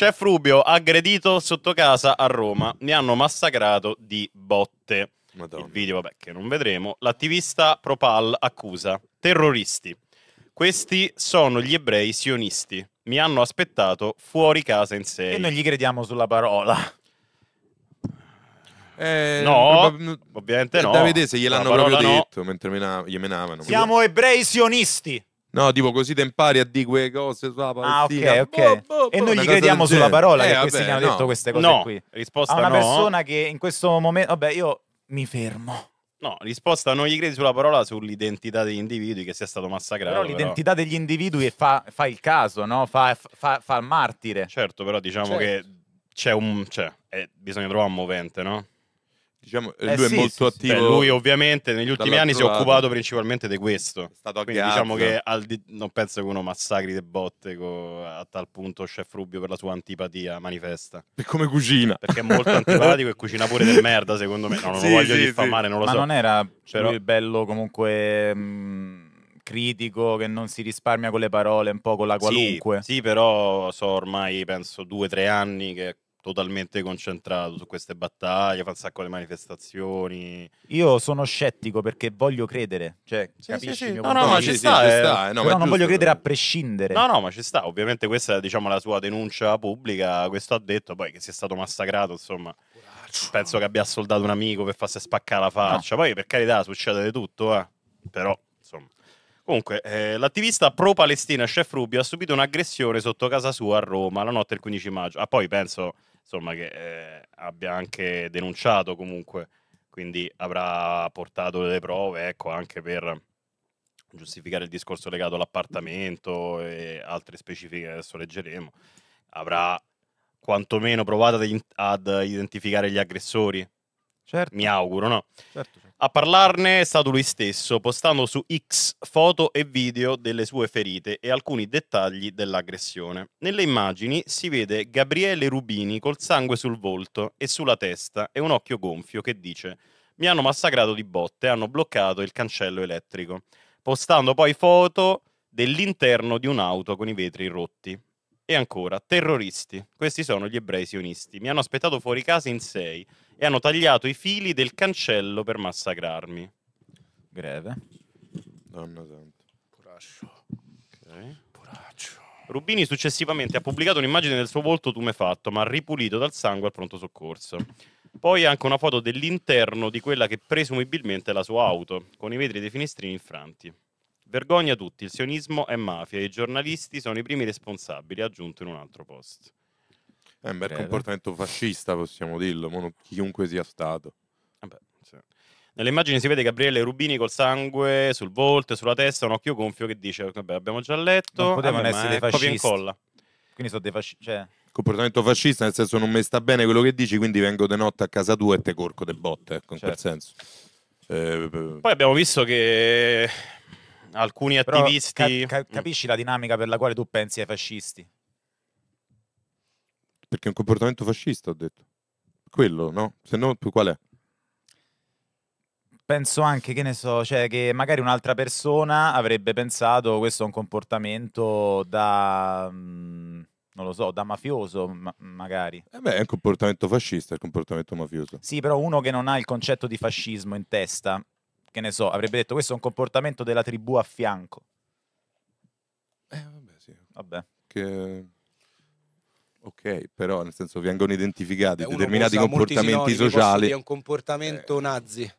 Chef Rubio aggredito sotto casa a Roma. Mi hanno massacrato di botte. Madonna. Il video, vabbè, che non vedremo. L'attivista Propal accusa terroristi. Questi sono gli ebrei sionisti. Mi hanno aspettato fuori casa in sé. E non gli crediamo sulla parola. Eh, no, ovviamente eh, no. Da vedere se gliel'hanno proprio no. detto mentre gli menavano. Siamo ebrei sionisti. No, tipo così te impari a dire quelle cose sulla ah, Palestina. Ah, ok, ok. Boh, boh, boh, e noi gli crediamo sulla parola eh, che vabbè, questi hanno detto queste cose no. qui. Risposta a una no. persona che in questo momento... Vabbè, io mi fermo. No, risposta non gli credi sulla parola sull'identità degli individui che sia stato massacrato. Però l'identità però. degli individui fa, fa, il caso, no? Fa, fa, fa, il martire. Certo, però diciamo certo. che c'è un... Cioè, eh, bisogna trovare un movente, no? Diciamo, eh, eh lui sì, è molto sì, attivo. Beh, lui ovviamente negli ultimi anni si è occupato principalmente di questo. È stato Quindi diciamo che di... non penso che uno massacri le botte co... a tal punto Chef Rubio per la sua antipatia manifesta. E come cucina. Perché è molto antipatico e cucina pure del merda secondo me. No, non sì, lo voglio diffamare, non lo so. Ma non era Però... lui bello comunque... Mh mm, critico che non si risparmia con le parole, un po' con la qualunque. Sì, sì però so ormai penso due o tre anni che totalmente concentrato su queste battaglie, fa un sacco di manifestazioni. Io sono scettico perché voglio credere, cioè, sì, capisci sì, sì. No, no, ma ci sta, ci eh, sta eh, no, però non voglio credere eh. a prescindere. No, no, ma ci sta, ovviamente questa è diciamo la sua denuncia pubblica, questo ha detto poi che sia stato massacrato, insomma. Penso che abbia soldato un amico per farsi spaccare la faccia. No. Poi per carità succede di tutto, eh. Però, insomma, Comunque, eh, l'attivista pro-Palestina Chef Rubio ha subito un'aggressione sotto casa sua a Roma la notte del 15 maggio. Ah, poi penso insomma, che eh, abbia anche denunciato comunque, quindi avrà portato delle prove, ecco, anche per giustificare il discorso legato all'appartamento e altre specifiche che adesso leggeremo, avrà quantomeno provato ad identificare gli aggressori Certo. Mi auguro, no? Certo, certo. A parlarne è stato lui stesso, postando su X foto e video delle sue ferite e alcuni dettagli dell'aggressione. Nelle immagini si vede Gabriele Rubini col sangue sul volto e sulla testa e un occhio gonfio che dice mi hanno massacrato di botte, hanno bloccato il cancello elettrico, postando poi foto dell'interno di un'auto con i vetri rotti. E ancora, terroristi. Questi sono gli ebrei sionisti. Mi hanno aspettato fuori casa in sei e hanno tagliato i fili del cancello per massacrarmi. Greve. Donna tanto. Puraccio. Ok. Puraccio. Rubini successivamente ha pubblicato un'immagine del suo volto tumefatto, ma ripulito dal sangue al pronto soccorso. Poi anche una foto dell'interno di quella che presumibilmente è la sua auto, con i vetri dei finestrini infranti. Vergogna tutti, il sionismo è mafia, i giornalisti sono i primi responsabili, ha aggiunto in un altro post. Eh, è un bel comportamento fascista, possiamo dirlo, chiunque sia stato. Vabbè, ah sì. Nelle immagini si vede Gabriele Rubini col sangue sul volto e sulla testa, un occhio gonfio che dice, vabbè, abbiamo già letto, non potevano vabbè, eh, essere dei copia e incolla. Quindi sono dei fascisti, cioè... Comportamento fascista, nel senso non mi sta bene quello che dici, quindi vengo di notte a casa tua e te corco de botte, ecco, eh, in quel certo. senso. Eh, Poi abbiamo visto che alcuni attivisti... Però, ca- mm. capisci la dinamica per la quale tu pensi ai fascisti? Perché è un comportamento fascista, ho detto. Quello, no? Se no, qual è? Penso anche, che ne so, cioè che magari un'altra persona avrebbe pensato questo è un comportamento da... Mm, non lo so, da mafioso ma- magari. Eh beh, è un comportamento fascista, è un comportamento mafioso. Sì, però uno che non ha il concetto di fascismo in testa che ne so, avrebbe detto questo è un comportamento della tribù a fianco. Eh, vabbè, sì. Vabbè. Che... Ok, però nel senso vengono identificati eh, determinati comportamenti sociali. È un comportamento eh. nazi.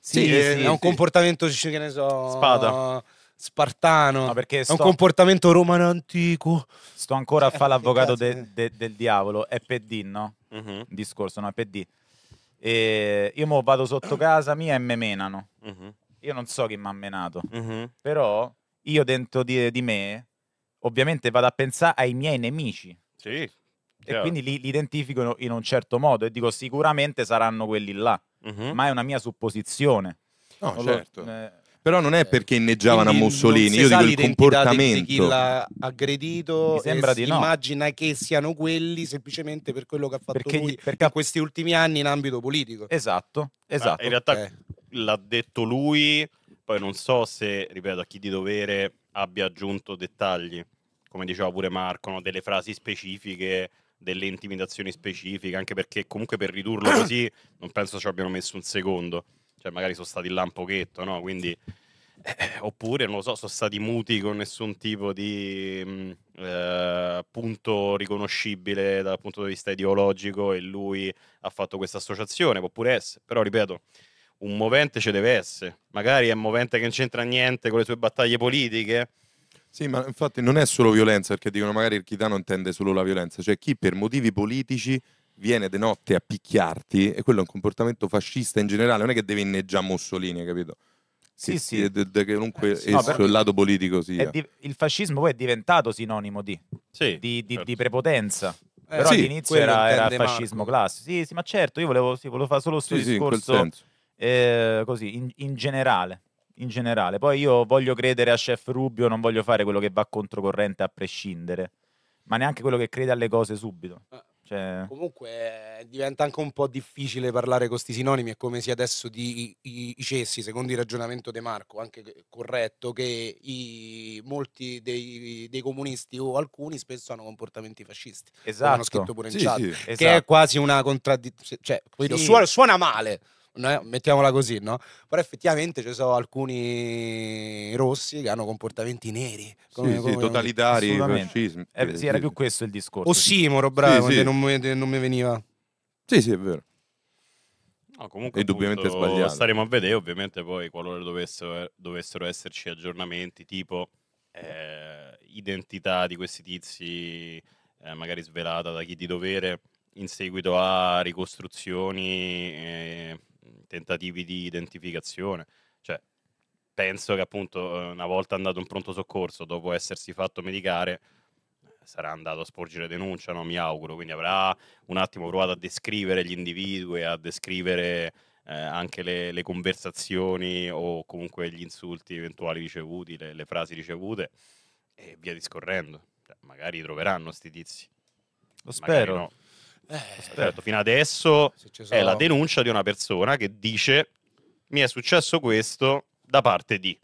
Sì, sì, è, sì, è un comportamento, che ne so... Spada spartano. No, perché sto... È un comportamento romano antico. Sto ancora a fare l'avvocato de, de, del diavolo. È PD, no? Mm -hmm. Discorso, no? È PD. E io mo vado sotto casa mia e me menano. Mm-hmm. Io non so chi mi ha menato, mm-hmm. però io dentro di, di, me ovviamente vado a pensare ai miei nemici. Sì. E quindi li, li, identifico in un certo modo e dico sicuramente saranno quelli là, mm-hmm. ma è una mia supposizione. No, certo. Lo, eh, però non è eh, perché inneggiavano a Mussolini, io dico il comportamento. Di chi l'ha aggredito, sembra di no. immagina che siano quelli semplicemente per quello che ha fatto perché, lui perché... in questi ultimi anni in ambito politico. Esatto, esatto. Ma in esatto. realtà eh. l'ha detto lui, poi non so se, ripeto, a chi di dovere abbia aggiunto dettagli, come diceva pure Marco, no? delle frasi specifiche delle intimidazioni specifiche, anche perché comunque per ridurlo così non penso ci abbiano messo un secondo cioè magari sono stati là un pochetto, no? Quindi, eh, oppure, non lo so, sono stati muti con nessun tipo di mm, eh, punto riconoscibile dal punto di vista ideologico e lui ha fatto questa associazione, può pure essere, però ripeto, un movente ci deve essere, magari è un movente che non c'entra niente con le sue battaglie politiche. Sì, ma infatti non è solo violenza, perché dicono magari il Chitano intende solo la violenza, cioè chi per motivi politici viene de notte a picchiarti, e quello è un comportamento fascista in generale, non è che deve inneggiare Mussolini, capito? Sì, sì. De, de, comunque eh, il lato politico sia. Di, il fascismo poi è diventato sinonimo di, sì, di, di, certo. di prepotenza. Eh, Però sì, all'inizio era, era fascismo classico. Sì, sì, ma certo, io volevo, sì, volevo fare solo questo sì, discorso eh, così, in, in generale in generale. Poi io voglio credere a Chef Rubio, non voglio fare quello che va controcorrente a prescindere, ma neanche quello che crede alle cose subito. Eh, cioè... Comunque diventa anche un po' difficile parlare con questi sinonimi, è come se adesso di, i, i, cessi, secondo il ragionamento De Marco, anche corretto, che i, molti dei, dei, comunisti o alcuni spesso hanno comportamenti fascisti. Esatto. Hanno scritto esatto. pure in sì, chat, sì, che esatto. è quasi una contraddizione, cioè, sì. suona, suona male no, mettiamola così, no? Però effettivamente ci sono alcuni rossi che hanno comportamenti neri. Come, sì, come, sì, totalitari, fascismo. Eh, sì, era più questo il discorso. Ossimoro, bravo, sì, eh, non, non, mi veniva. Sì, sì, è vero. No, comunque, indubbiamente sbagliato. Staremo a vedere, ovviamente, poi qualora dovessero, eh, dovessero esserci aggiornamenti tipo eh, identità di questi tizi, eh, magari svelata da chi di dovere, in seguito a ricostruzioni eh, tentativi di identificazione. Cioè, penso che appunto eh, una volta andato in pronto soccorso, dopo essersi fatto medicare, sarà andato a sporgere denuncia, no? mi auguro, quindi avrà un attimo provato a descrivere gli individui, a descrivere eh, anche le, le, conversazioni o comunque gli insulti eventuali ricevuti, le, le frasi ricevute e via discorrendo. Cioè, magari troveranno sti tizi. Lo spero. No. Eh, certo, fino adesso è la denuncia di una persona che dice mi è successo questo da parte di.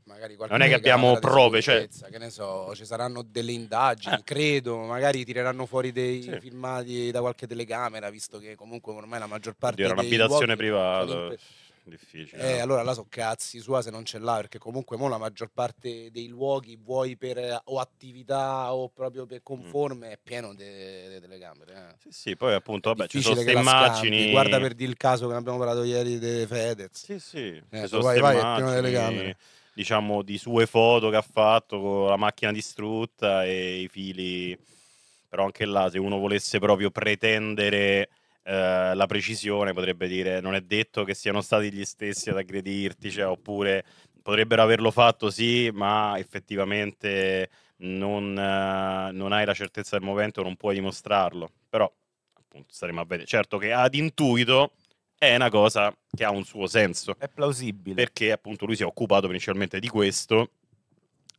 non è che abbiamo prove, cioè... che ne so, ci saranno delle indagini, eh. credo, magari tireranno fuori dei sì. filmati da qualche telecamera, visto che comunque ormai la maggior parte... Oddio, era un'abitazione privata difficile. Eh, no? allora la so cazzi sua se non ce l'ha, perché comunque mo la maggior parte dei luoghi, vuoi per eh, o attività o proprio per conforme, mm. è pieno delle camere. Eh. Sì, sì, poi appunto, vabbè, ci sono queste immagini. Scambi. Guarda per dire il caso che abbiamo parlato ieri di Fedez. Sì, sì, eh, vai, vai, immagini, è pieno delle telecamere. Diciamo di sue foto che ha fatto con la macchina distrutta e i fili. Però anche là, se uno volesse proprio pretendere eh, la precisione potrebbe dire non è detto che siano stati gli stessi ad aggredirti, cioè, oppure potrebbero averlo fatto sì, ma effettivamente non, eh, non hai la certezza del momento, non puoi dimostrarlo. Però appunto staremo a vedere. Certo che ad intuito è una cosa che ha un suo senso. È plausibile. Perché appunto lui si è occupato principalmente di questo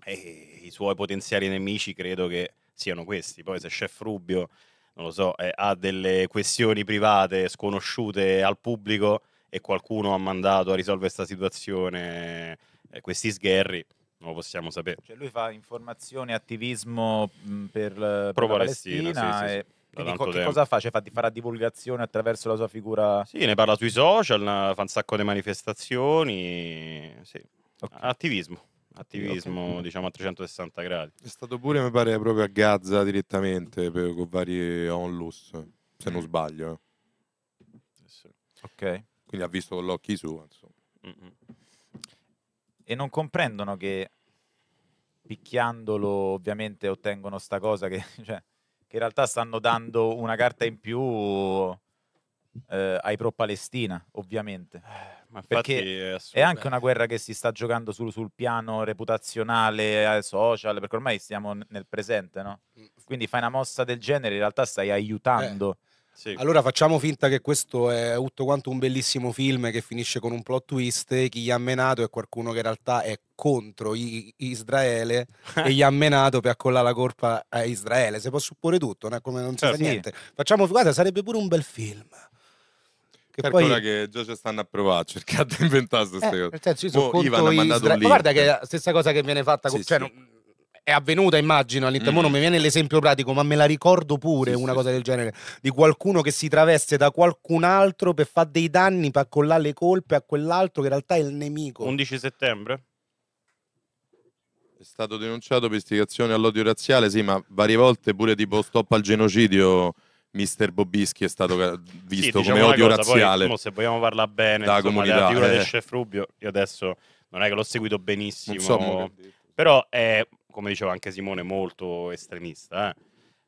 e i suoi potenziali nemici credo che siano questi. Poi se Chef Rubio non lo so, eh, ha delle questioni private sconosciute al pubblico e qualcuno ha mandato a risolvere questa situazione eh, questi sgherri, non lo possiamo sapere. Cioè lui fa informazione attivismo per, mm, per la Palestina, Palestina sì, sì, e... Quindi che tempo. cosa fa? Cioè fa, farà divulgazione attraverso la sua figura? Sì, ne parla sui social, fa un sacco di manifestazioni, sì. Okay. attivismo attivismo okay. diciamo a 360 gradi. È stato pure, mi pare, proprio a Gaza direttamente per, con vari eh, onlus, se non mm. sbaglio. Eh. Eh ok. Quindi ha visto con l'occhio su, E non comprendono che picchiandolo ovviamente ottengono sta cosa che, cioè, che in realtà stanno dando una carta in più eh, ai pro-Palestina, ovviamente. Eh, ma perché è, è, anche una guerra che si sta giocando sul, sul piano reputazionale, eh, social, perché ormai siamo nel presente, no? Mm. Quindi fai una mossa del genere, in realtà stai aiutando. Eh. Sì. Allora facciamo finta che questo è tutto quanto un bellissimo film che finisce con un plot twist, chi gli ha menato è qualcuno che in realtà è contro Israele e gli ha menato per accollare la colpa a Israele. Si può supporre tutto, non, è come, non certo. si sa certo. niente. Facciamo, guarda, sarebbe pure un bel film. Che Calcola poi... che già ci stanno a provare, cercate di inventare queste eh, cose. Nel senso, io sono oh, Ivan ha mandato stra... Guarda che è la stessa cosa che viene fatta sì, con... Cioè, non... È avvenuta, immagino, all'interno. Mm. Non mi viene l'esempio pratico, ma me la ricordo pure sì, una cosa del genere. Di qualcuno che si traveste da qualcun altro per fare dei danni, per accollare le colpe a quell'altro che in realtà è il nemico. 11 settembre? È stato denunciato per istigazione all'odio razziale, sì, ma varie volte pure tipo stop al genocidio Mister Bobischi è stato visto sì, diciamo come odio cosa, razziale. Poi, se vogliamo parlare bene da comunità, figura eh. del chef Rubio, io adesso non è che l'ho seguito benissimo, so però è, come diceva anche Simone, molto estremista. Eh?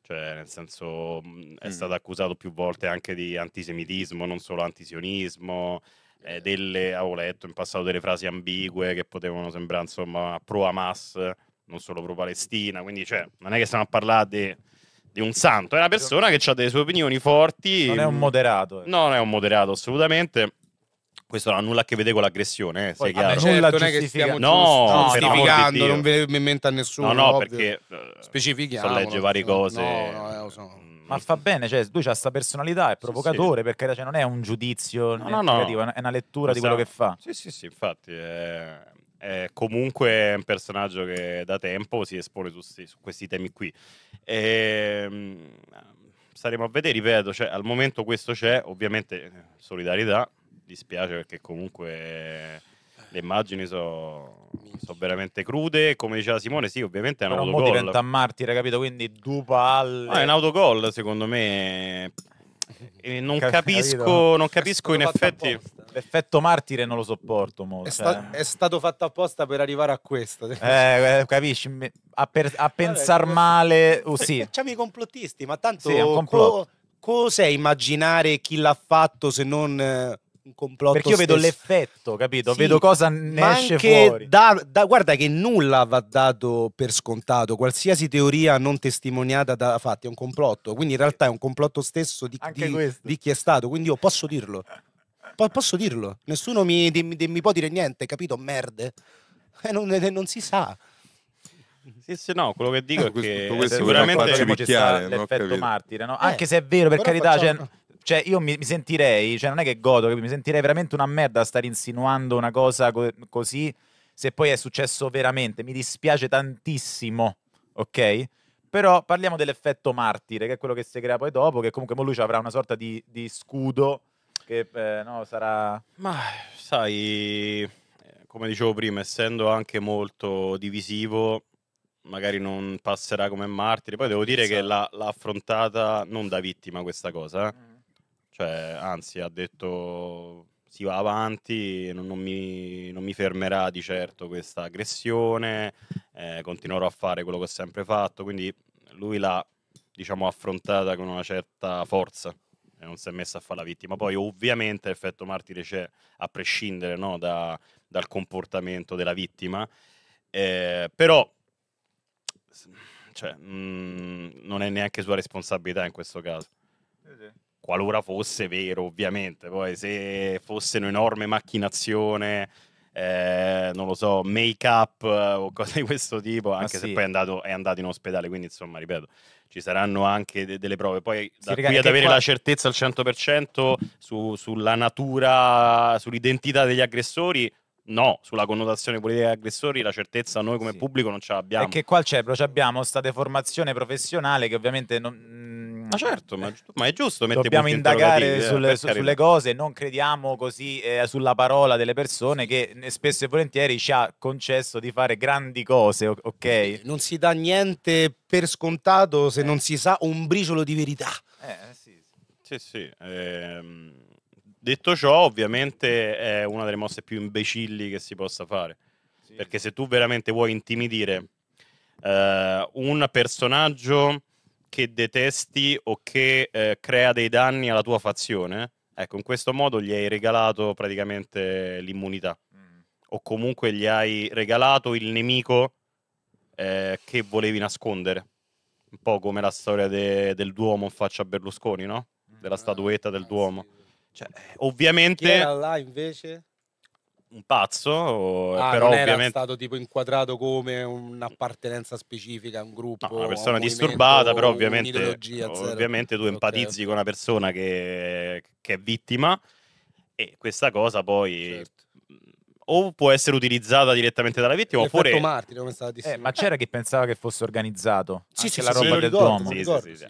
Cioè, nel senso, mm, è mm. stato accusato più volte anche di antisemitismo, non solo antisionismo. Eh, eh, delle, avevo letto in passato delle frasi ambigue che potevano sembrare insomma pro Hamas, non solo pro Palestina. Quindi, cioè, non è che stiamo a parlare di di un santo, è una persona che ha delle sue opinioni forti. Non è un moderato. Eh. No, non è un moderato assolutamente. Questo non ha nulla a che vedere con l'aggressione, eh, sei chiaro. certo, non è che stiamo no, giusti- giustificando, no, non viene in mente a nessuno. No, no, ovvio. perché eh, specifichiamo. legge varie cose. No, no, eh, lo so. Mm. Ma fa bene, cioè, lui ha sta personalità, è provocatore, perché cioè, non è un giudizio No, no, no. è una- è una lettura di quello che fa. Sì, sì, sì, infatti. eh, eh, comunque è un personaggio che da tempo si espone su, su questi temi qui. E, ehm, staremo a vedere, ripeto, cioè, al momento questo c'è, ovviamente eh, solidarietà, dispiace perché comunque le immagini sono so veramente crude. Come diceva Simone, sì, ovviamente è un Però autogol. diventa martire, capito? Quindi Dupa al... No, è un autogol, secondo me. E non capisco, non capisco in effetti. Apposta. L'effetto martire non lo sopporto. Mo, è, cioè. è, stato fatto apposta per arrivare a questo. Eh, eh capisci? A, per- a pensare male. Uh, sì. Facciamo i complottisti, ma tanto. Sì, è Co- cosa immaginare chi l'ha fatto se non eh, un complotto. Perché io stesso. vedo l'effetto, capito? Sì, vedo cosa ne esce fuori. Da, da, guarda che nulla va dato per scontato, qualsiasi teoria non testimoniata da fatti è un complotto, quindi in realtà è un complotto stesso di, di, di chi è stato, quindi io posso dirlo. Po posso dirlo, nessuno mi, di, mi, può dire niente, capito? Merde. Eh, non, eh, non si sa. Sì, sì, no, quello che dico eh, è questo, che questo eh, sicuramente c'è l'effetto martire, no? eh, anche se è vero, per carità, facciamo... cioè, cioè, io mi, mi, sentirei, cioè non è che godo, mi sentirei veramente una merda stare insinuando una cosa co- così se poi è successo veramente. Mi dispiace tantissimo, ok? Però parliamo dell'effetto martire, che è quello che si crea poi dopo, che comunque lui avrà una sorta di, di scudo che eh, no, sarà... Ma sai, eh, come dicevo prima, essendo anche molto divisivo, magari non passerà come martire. Poi devo dire esatto. che l'ha, l'ha, affrontata non da vittima questa cosa. Eh. Mm cioè, anzi, ha detto si va avanti, non, non, mi, non mi, fermerà di certo questa aggressione, eh, continuerò a fare quello che ho sempre fatto. Quindi lui l'ha, diciamo, affrontata con una certa forza e non si è messa a fare la vittima. Poi ovviamente l'effetto martire c'è a prescindere no, da, dal comportamento della vittima, eh, però cioè, mh, mm, non è neanche sua responsabilità in questo caso. Eh sì qualora fosse vero ovviamente, poi se fosse un'enorme macchinazione, eh, non lo so, make up eh, o cose di questo tipo, anche sì. se poi è andato, è andato, in ospedale, quindi insomma, ripeto, ci saranno anche de- delle prove. Poi da sì, qui ad avere qua... la certezza al 100% su, sulla natura, sull'identità degli aggressori, no, sulla connotazione politica degli aggressori la certezza noi come sì. pubblico non ce l'abbiamo. E che qua c'è, però abbiamo questa deformazione professionale che ovviamente non, Mm. Ma certo, ma, ma è giusto. Dobbiamo indagare eh, sulle, su, sulle, cose, non crediamo così eh, sulla parola delle persone che eh, spesso e volentieri ci ha concesso di fare grandi cose, ok? Non si dà niente per scontato se eh. non si sa un briciolo di verità. Eh, eh, sì, sì. sì, sì. Ehm, detto ciò, ovviamente è una delle mosse più imbecilli che si possa fare. Sì. Perché se tu veramente vuoi intimidire eh, un personaggio che detesti o che eh, crea dei danni alla tua fazione, ecco, in questo modo gli hai regalato praticamente l'immunità. Mm. O comunque gli hai regalato il nemico eh, che volevi nascondere. Un po' come la storia de- del Duomo in faccia a Berlusconi, no? Della mm. statuetta del eh, Duomo. Cioè, ovviamente... Chi era là invece? un pazzo, o, oh, ah, però non era ovviamente... stato tipo inquadrato come un'appartenenza specifica a un gruppo. No, una persona un disturbata, però ovviamente, ovviamente tu okay. empatizzi con una persona che, che, è vittima e questa cosa poi... Certo mm, o può essere utilizzata direttamente dalla vittima oppure Martin, come stata eh, ma c'era chi pensava che fosse organizzato sì, anche sì, la sì, del ricordo, Duomo ricordo, sì,